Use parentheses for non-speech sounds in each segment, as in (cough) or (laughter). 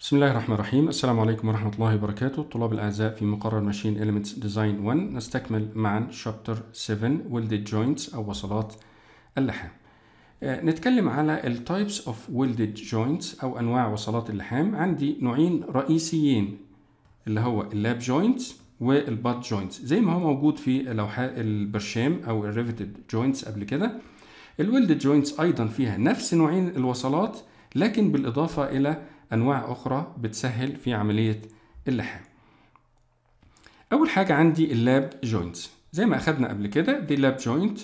بسم الله الرحمن الرحيم السلام عليكم ورحمة الله وبركاته الطلاب الأعزاء في مقرر ماشين Elements Design 1 نستكمل معا Chapter 7 Welded Joints أو وصلات اللحام آه، نتكلم على ال Types of Welded Joints أو أنواع وصلات اللحام عندي نوعين رئيسيين اللي هو اللاب جوينتس والباد جوينتس زي ما هو موجود في لوحات البرشام أو الريفتد جوينتس قبل كده الويلد جوينتس أيضا فيها نفس نوعين الوصلات لكن بالإضافة إلى أنواع أخرى بتسهل في عملية اللحام أول حاجة عندي اللاب جوينتس زي ما أخدنا قبل كده the lab joint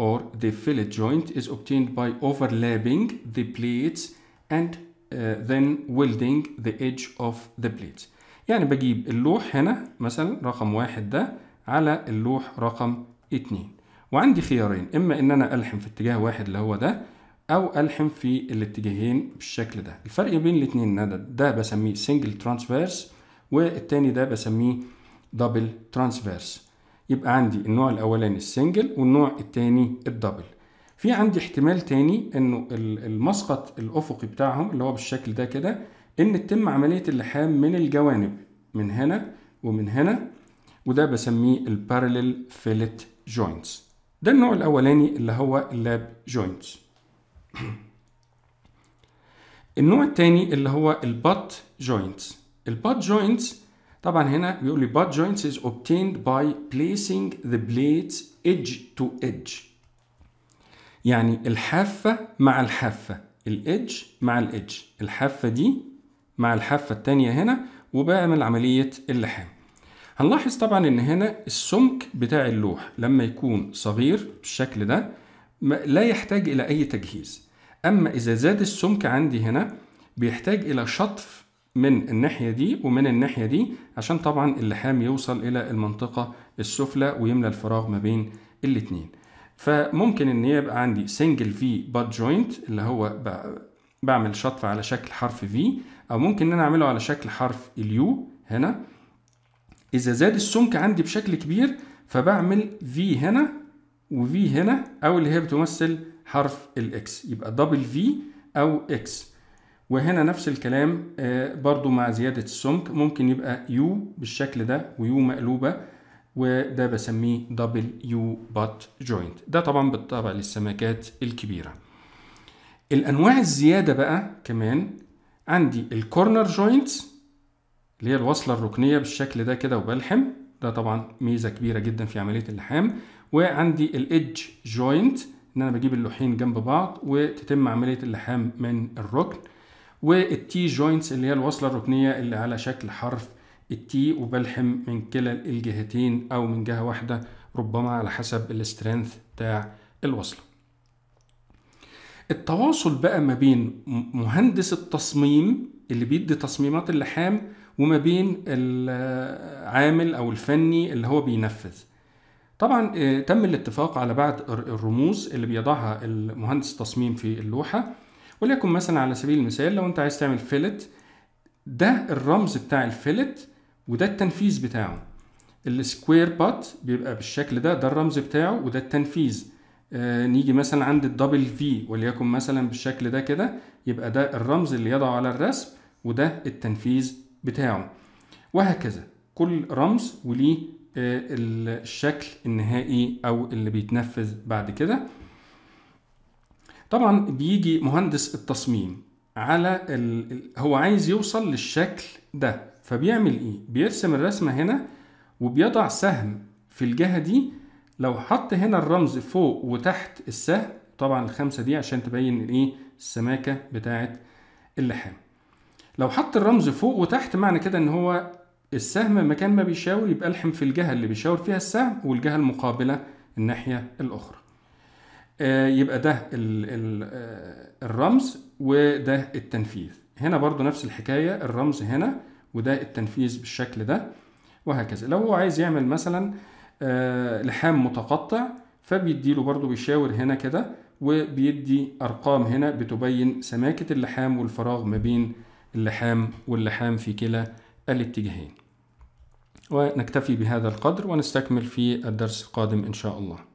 or the fillet joint is obtained by overlapping the plates and uh, then welding the edge of the plates يعني بجيب اللوح هنا مثلا رقم واحد ده على اللوح رقم اتنين وعندي خيارين إما إن أنا ألحم في اتجاه واحد اللي هو ده او الحم في الاتجاهين بالشكل ده الفرق بين الاثنين ده ده بسميه سنجل ترانسفيرس والتاني ده بسميه دبل ترانسفيرس يبقى عندي النوع الاولاني السنجل والنوع التاني الدبل في عندي احتمال تاني انه المسقط الافقي بتاعهم اللي هو بالشكل ده كده ان تتم عمليه اللحام من الجوانب من هنا ومن هنا وده بسميه البارلل فيلت جوينتس ده النوع الاولاني اللي هو اللاب جوينتس (clears throat) النوع الثاني اللي هو البط جوينتس البط جوينتس طبعا هنا بيقول لي butt joints is obtained by placing the blades edge to edge يعني الحافة مع الحافة الإدج مع الإدج الحافة دي مع الحافة التانية هنا وبعمل عملية اللحام هنلاحظ طبعا ان هنا السمك بتاع اللوح لما يكون صغير بالشكل ده لا يحتاج إلى أي تجهيز أما إذا زاد السمك عندي هنا بيحتاج إلى شطف من الناحية دي ومن الناحية دي عشان طبعا اللحام يوصل إلى المنطقة السفلى ويملى الفراغ ما بين الاتنين فممكن إن يبقى عندي سنجل في بات جوينت اللي هو بعمل شطف على شكل حرف في أو ممكن إن أنا أعمله على شكل حرف اليو هنا إذا زاد السمك عندي بشكل كبير فبعمل في هنا وفي هنا او اللي هي بتمثل حرف الاكس يبقى دبل في او اكس وهنا نفس الكلام آه، برضو مع زيادة السمك ممكن يبقى يو بالشكل ده ويو مقلوبة وده بسميه دبل يو بات جوينت ده طبعا بالطبع للسمكات الكبيرة الأنواع الزيادة بقى كمان عندي الكورنر جوينت اللي هي الوصلة الركنية بالشكل ده كده وبلحم ده طبعا ميزة كبيرة جدا في عملية اللحام وعندي الايدج جوينت ان انا بجيب اللوحين جنب بعض وتتم عمليه اللحام من الركن والتي جوينتس اللي هي الوصله الركنيه اللي على شكل حرف التي وبلحم من كلا الجهتين او من جهه واحده ربما على حسب السترينث بتاع الوصله التواصل بقى ما بين مهندس التصميم اللي بيدي تصميمات اللحام وما بين العامل او الفني اللي هو بينفذ طبعا آه، تم الاتفاق على بعض الرموز اللي بيضعها المهندس التصميم في اللوحه وليكن مثلا على سبيل المثال لو انت عايز تعمل فيلت ده الرمز بتاع الفيلت وده التنفيذ بتاعه السكوير بات بيبقى بالشكل ده ده الرمز بتاعه وده التنفيذ آه نيجي مثلا عند الدبل في وليكن مثلا بالشكل ده كده يبقى ده الرمز اللي يضعه على الرسم وده التنفيذ بتاعه وهكذا كل رمز وليه الشكل النهائي او اللي بيتنفذ بعد كده طبعا بيجي مهندس التصميم على ال... هو عايز يوصل للشكل ده فبيعمل ايه بيرسم الرسمه هنا وبيضع سهم في الجهه دي لو حط هنا الرمز فوق وتحت السهم طبعا الخمسه دي عشان تبين الايه السماكه بتاعه اللحام لو حط الرمز فوق وتحت معنى كده ان هو السهم مكان ما بيشاور يبقى الحم في الجهة اللي بيشاور فيها السهم والجهة المقابلة الناحية الأخرى آه، يبقى ده آه، الرمز وده التنفيذ هنا برضو نفس الحكاية الرمز هنا وده التنفيذ بالشكل ده وهكذا لو هو عايز يعمل مثلا آه، لحام متقطع فبيديله برضو بيشاور هنا كده وبيدي أرقام هنا بتبين سماكة اللحام والفراغ ما بين اللحام واللحام في كلا الاتجاهين ونكتفي بهذا القدر ونستكمل في الدرس القادم إن شاء الله